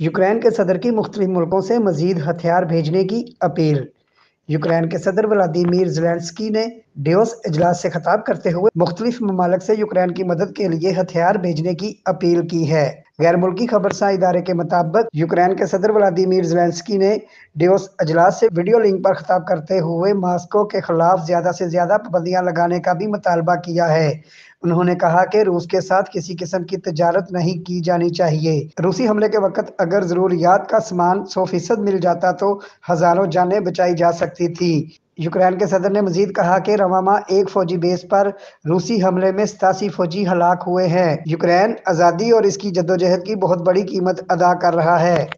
Ukraine के सदर की मुख्त मुल्कों से मजीद हथियार भेजने की अपील यूक्रेन के सदर व्लादिमिर जलेंसकी ने डेवस इजलास से खताब करते हुए मुख्तलिफ ममालक से यूक्रेन की मदद के लिए हथियार भेजने की अपील की है गैर मुल्की खबरसा इदारे के मुताबिक यूक्रेन के सदर व्लादिमीर जेलेंसकी ने डेवस अजलास से वीडियो लिंक पर खताब करते हुए मास्को के खिलाफ ज्यादा से ज्यादा पाबंदियां लगाने का भी मुतालबा किया है उन्होंने कहा कि रूस के साथ किसी किस्म की तजारत नहीं की जानी चाहिए रूसी हमले के वक्त अगर जरूरियात का सामान सौ फीसद मिल जाता तो हजारों जानें बचाई जा सकती थी यूक्रेन के सदर ने मजीद कहा कि रवामा एक फौजी बेस पर रूसी हमले में सतासी फौजी हलाक हुए हैं यूक्रेन आज़ादी और इसकी जद्दोजहद की बहुत बड़ी कीमत अदा कर रहा है